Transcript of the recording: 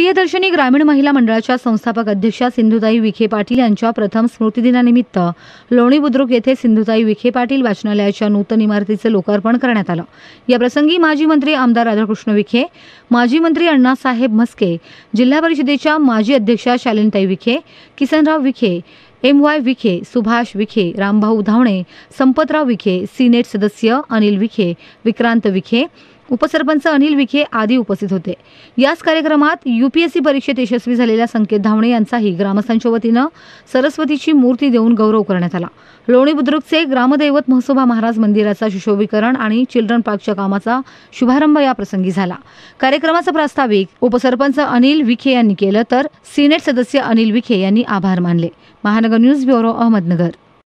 प्रियदर्शनी ग्रामीण महिला मंडळाच्या संस्थापक अध्यक्षा सिंधुताई विखे पाटील यांच्या प्रथम स्मृतिदिनानिमित्त लोणी बुद्रुक येथे सिंधुताई विखे पाटील वाचनालयाच्या नूतन इमारतीचं लोकार्पण करण्यात आलं याप्रसंगी माजी मंत्री आमदार राधाकृष्ण विखे माजी मंत्री अण्णासाहेब म्हस्के जिल्हा परिषदेच्या माजी अध्यक्षा Shalintai Vikhe Kisanrao Vikhe M Y Vikhe Subhash Vikhe Rambhau Dhawane Sampatrao Vikhe Senate सदस्य अनिल विखे विक्रांत विखे उपसरपंच अनिल विखे आदी उपस्थित होते याच कार्यक्रमात युपीएससी परीक्षेत यशस्वी झालेल्या संकेत धावणे यांचाही ग्रामस्थांच्या वतीनं सरस्वतीची मूर्ती देऊन गौरव करण्यात आला लोणी बुद्रुकचे ग्रामदैवत म्हसोबा महाराज मंदिराचा सुशोभीकरण आणि चिल्ड्रन पार्कच्या कामाचा शुभारंभ या प्रसंगी झाला कार्यक्रमाचा प्रास्ताविक उपसरपंच अनिल विखे यांनी केलं तर सिनेट सदस्य अनिल विखे यांनी आभार मानले महानगर न्यूज ब्युरो अहमदनगर